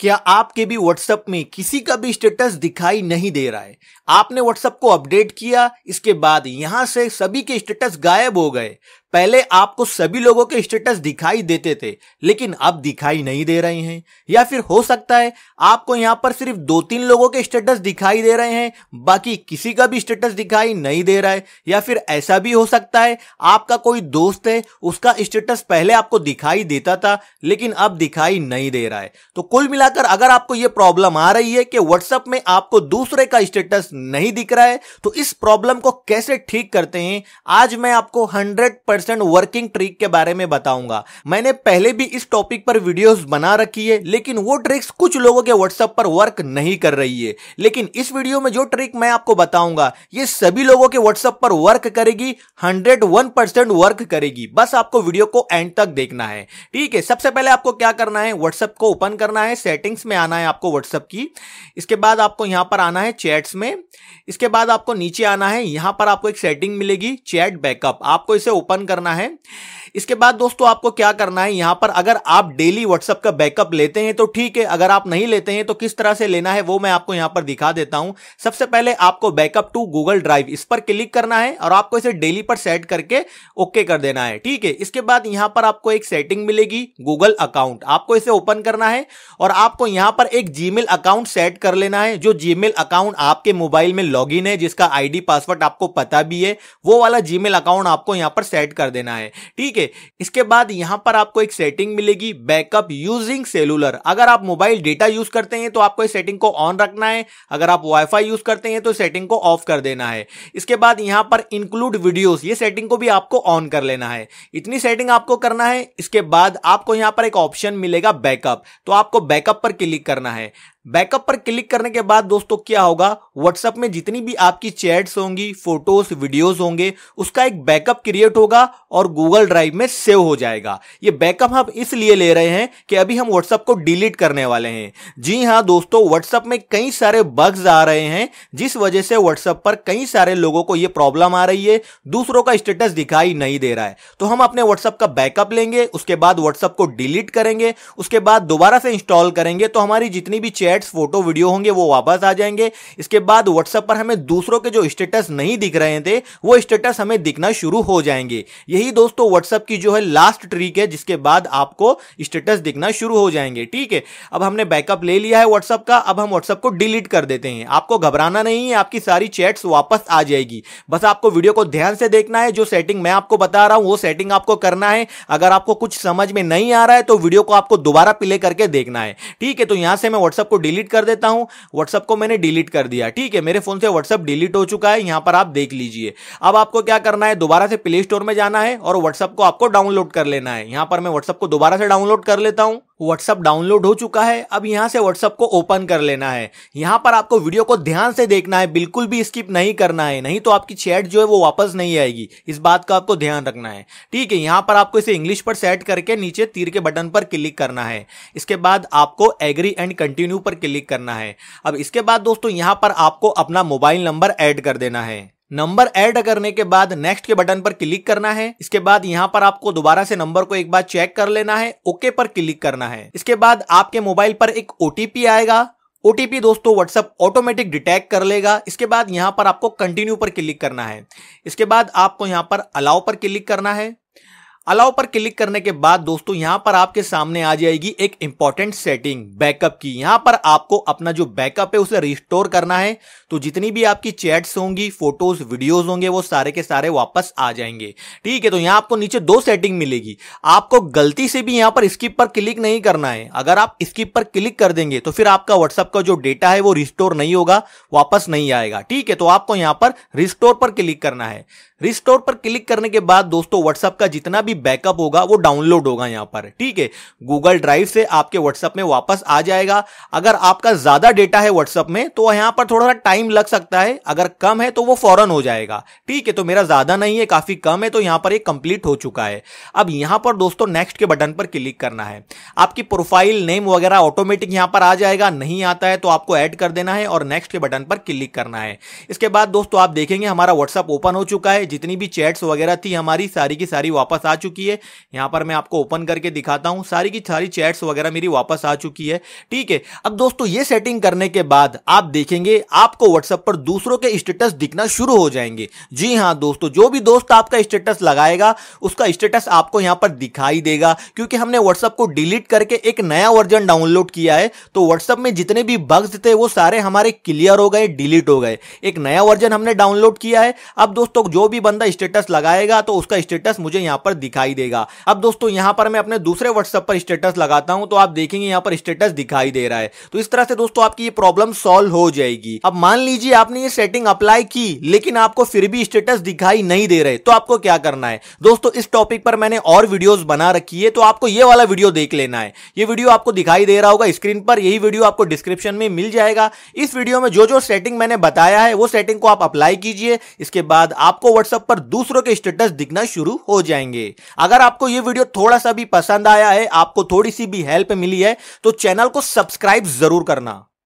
क्या आपके भी व्हाट्सएप में किसी का भी स्टेटस दिखाई नहीं दे रहा है आपने व्हाट्सएप को अपडेट किया इसके बाद यहां से सभी के स्टेटस गायब हो गए पहले आपको सभी लोगों के स्टेटस दिखाई देते थे लेकिन अब दिखाई नहीं दे रहे हैं या फिर हो सकता है आपको यहाँ पर सिर्फ दो तीन लोगों के स्टेटस दिखाई दे रहे हैं बाकी किसी का भी स्टेटस दिखाई नहीं दे रहा है या फिर ऐसा भी हो सकता है आपका कोई दोस्त है उसका स्टेटस पहले आपको दिखाई देता था लेकिन अब दिखाई नहीं दे रहा है तो कुल मिलाकर अगर आपको यह प्रॉब्लम आ रही है कि व्हाट्सएप में आपको दूसरे का स्टेटस नहीं दिख रहा है तो इस प्रॉब्लम को कैसे ठीक करते हैं आज मैं आपको हंड्रेड अंडरस्टैंड वर्किंग ट्रिक के बारे में बताऊंगा मैंने पहले भी इस टॉपिक पर वीडियोस बना रखी है लेकिन वो ट्रिक्स कुछ लोगों के व्हाट्सएप पर वर्क नहीं कर रही है लेकिन इस वीडियो में जो ट्रिक मैं आपको बताऊंगा ये सभी लोगों के व्हाट्सएप पर वर्क करेगी हंड्रेड वर्क करेगी बस आपको वीडियो को एंड तक देखना है ठीक है सबसे पहले आपको क्या करना है व्हाट्सएप को ओपन करना है सेटिंग्स में आना है आपको व्हाट्सएप की इसके बाद आपको यहां पर आना है चैट्स में इसके बाद आपको नीचे आना है यहां पर आपको एक सेटिंग मिलेगी चैट बैकअप आपको इसे ओपन करना है इसके बाद दोस्तों आपको क्या करना है यहाँ पर अगर आप डेली व्हाट्सअप का बैकअप लेते हैं तो ठीक है अगर आप नहीं लेते हैं तो किस तरह से लेना है वो मैं आपको यहाँ पर दिखा देता हूँ सबसे पहले आपको बैकअप टू गूगल ड्राइव इस पर क्लिक करना है और आपको इसे डेली पर सेट करके ओके कर देना है ठीक है इसके बाद यहाँ पर आपको एक सेटिंग मिलेगी गूगल अकाउंट आपको इसे ओपन करना है और आपको यहाँ पर एक जी अकाउंट सेट कर लेना है जो जी अकाउंट आपके मोबाइल में लॉग है जिसका आई पासवर्ड आपको पता भी है वो वाला जी अकाउंट आपको यहाँ पर सेट कर देना है ठीक है इसके बाद यहां पर आपको एक सेटिंग मिलेगी बैकअप यूजिंग सेलुलर अगर आप मोबाइल डेटा यूज करते हैं तो आपको इस सेटिंग को ऑन रखना है अगर आप वाईफाई यूज करते हैं तो सेटिंग को ऑफ कर देना है इसके बाद यहां पर इंक्लूड वीडियोस ये सेटिंग को भी आपको ऑन कर लेना है इतनी सेटिंग आपको करना है इसके बाद आपको यहां पर एक ऑप्शन मिलेगा बैकअप तो आपको बैकअप पर क्लिक करना है बैकअप पर क्लिक करने के बाद दोस्तों क्या होगा व्हाट्सअप में जितनी भी आपकी चैट्स होंगी फोटोज वीडियोस होंगे उसका एक बैकअप क्रिएट होगा और गूगल ड्राइव में सेव हो जाएगा ये बैकअप हम इसलिए ले रहे हैं कि अभी हम व्हाट्सएप को डिलीट करने वाले हैं जी हाँ दोस्तों व्हाट्सएप में कई सारे बग्स आ रहे हैं जिस वजह से व्हाट्सअप पर कई सारे लोगों को ये प्रॉब्लम आ रही है दूसरों का स्टेटस दिखाई नहीं दे रहा है तो हम अपने व्हाट्सअप का बैकअप लेंगे उसके बाद व्हाट्सअप को डिलीट करेंगे उसके बाद दोबारा से इंस्टॉल करेंगे तो हमारी जितनी भी चैट एड्स फोटो वीडियो होंगे वो वापस आ जाएंगे इसके बाद व्हाट्सएप पर हमें दूसरों के जो स्टेटस नहीं दिख रहे थे वो स्टेटस हमें दिखना शुरू हो जाएंगे यही दोस्तों व्हाट्सएप की जो है लास्ट ट्रिक है जिसके बाद आपको स्टेटस दिखना शुरू हो जाएंगे ठीक है अब हमने बैकअप ले लिया है व्हाट्सएप का अब हम व्हाट्सएप को डिलीट कर देते हैं आपको घबराना नहीं है आपकी सारी चैट्स वापस आ जाएगी बस आपको वीडियो को ध्यान से देखना है जो सेटिंग मैं आपको बता रहा हूं वो सेटिंग आपको करना है अगर आपको कुछ समझ में नहीं आ रहा है तो वीडियो को आपको दोबारा प्ले करके देखना है ठीक है तो यहां से मैं व्हाट्सएप को डिलीट कर देता हूं व्हाट्सअप को मैंने डिलीट कर दिया ठीक है मेरे फोन से व्हाट्सअप डिलीट हो चुका है यहां पर आप देख लीजिए अब आपको क्या करना है दोबारा से प्ले स्टोर में जाना है और व्हाट्सअप को आपको डाउनलोड कर लेना है यहां पर मैं व्हाट्सअप को दोबारा से डाउनलोड कर लेता हूं व्हाट्सअप डाउनलोड हो चुका है अब यहाँ से व्हाट्सअप को ओपन कर लेना है यहाँ पर आपको वीडियो को ध्यान से देखना है बिल्कुल भी स्किप नहीं करना है नहीं तो आपकी चैट जो है वो वापस नहीं आएगी इस बात का आपको ध्यान रखना है ठीक है यहाँ पर आपको इसे इंग्लिश पर सेट करके नीचे तीर के बटन पर क्लिक करना है इसके बाद आपको एग्री एंड कंटिन्यू पर क्लिक करना है अब इसके बाद दोस्तों यहाँ पर आपको अपना मोबाइल नंबर ऐड कर देना है नंबर ऐड करने के बाद नेक्स्ट के बटन पर क्लिक करना है इसके बाद यहाँ पर आपको दोबारा से नंबर को एक बार चेक कर लेना है ओके पर क्लिक करना है इसके बाद आपके मोबाइल पर एक ओटीपी आएगा ओटीपी दोस्तों व्हाट्सएप ऑटोमेटिक डिटेक्ट कर लेगा इसके बाद यहाँ पर आपको कंटिन्यू पर क्लिक करना है इसके बाद आपको यहाँ पर अलाउ पर क्लिक करना है अलाउ पर क्लिक करने के बाद दोस्तों यहां पर आपके सामने आ जाएगी एक इंपॉर्टेंट सेटिंग बैकअप की यहां पर आपको अपना जो बैकअप है उसे रिस्टोर करना है तो जितनी भी आपकी चैट्स होंगी फोटोज वीडियोज होंगे वो सारे के सारे वापस आ जाएंगे ठीक है तो यहां आपको नीचे दो सेटिंग मिलेगी आपको गलती से भी यहां पर स्किप पर क्लिक नहीं करना है अगर आप स्किप पर क्लिक कर देंगे तो फिर आपका व्हाट्सअप का जो डेटा है वो रिस्टोर नहीं होगा वापस नहीं आएगा ठीक है तो आपको यहां पर रिस्टोर पर क्लिक करना है रिस्टोर पर क्लिक करने के बाद दोस्तों व्हाट्सअप का जितना भी बैकअप होगा वो डाउनलोड होगा यहां पर ठीक है गूगल ड्राइव से आपके व्हाट्सअप में वापस आ जाएगा अगर आपका ज्यादा डेटा है व्हाट्सएप में तो यहां पर थोड़ा सा टाइम लग सकता है अगर कम है तो वो फॉरन हो जाएगा ठीक है तो मेरा ज्यादा नहीं है काफी कम है तो यहां पर ये कंप्लीट हो चुका है अब यहां पर दोस्तों नेक्स्ट के बटन पर क्लिक करना है आपकी प्रोफाइल नेम वगैरह ऑटोमेटिक यहां पर आ जाएगा नहीं आता है तो आपको ऐड कर देना है और नेक्स्ट के बटन पर क्लिक करना है इसके बाद दोस्तों आप देखेंगे हमारा व्हाट्सअप ओपन हो चुका है जितनी भी चैट्स वगैरह थी हमारी सारी की सारी वापस आ चुकी है यहां पर मैं आपको ओपन करके दिखाता हूं सारी की सारी चैट्स वगैरह मेरी वापस आ चुकी है ठीक है अब दोस्तों ये सेटिंग करने के बाद आप देखेंगे आपको व्हाट्सएप पर दूसरों के स्टेटस दिखना शुरू हो जाएंगे जी हाँ दोस्तों जो भी दोस्त आपका स्टेटस लगाएगा उसका स्टेटस आपको यहां पर दिखाई देगा क्योंकि हमने व्हाट्सएप को डिलीट अपडेट करके एक नया वर्जन डाउनलोड किया है तो व्हाट्सअप में जितने भी बग्स थे वो सारे हमारे क्लियर हो गए डिलीट हो गए एक नया वर्जन हमने डाउनलोड किया है अब दोस्तों जो भी बंदा स्टेटस लगाएगा तो उसका स्टेटस मुझे यहाँ पर दिखाई देगा अब दोस्तों यहाँ पर मैं अपने दूसरे व्हाट्सअप पर स्टेटस लगाता हूँ तो आप देखेंगे यहाँ पर स्टेटस दिखाई दे रहा है तो इस तरह से दोस्तों आपकी ये प्रॉब्लम सॉल्व हो जाएगी अब मान लीजिए आपने ये सेटिंग अप्लाई की लेकिन आपको फिर भी स्टेटस दिखाई नहीं दे रहे तो आपको क्या करना है दोस्तों इस टॉपिक पर मैंने और वीडियोस बना रखी है तो आपको ये वाला वीडियो देख लेना लेना है ये वीडियो आपको दिखाई दे रहा होगा स्क्रीन पर यही वीडियो आपको डिस्क्रिप्शन में मिल जाएगा इस वीडियो में जो जो सेटिंग मैंने बताया है वो सेटिंग को आप अप्लाई कीजिए इसके बाद आपको व्हाट्सएप पर दूसरों के स्टेटस दिखना शुरू हो जाएंगे अगर आपको ये वीडियो थोड़ा सा भी पसंद आया है आपको थोड़ी सी भी हेल्प मिली है तो चैनल को सब्सक्राइब जरूर करना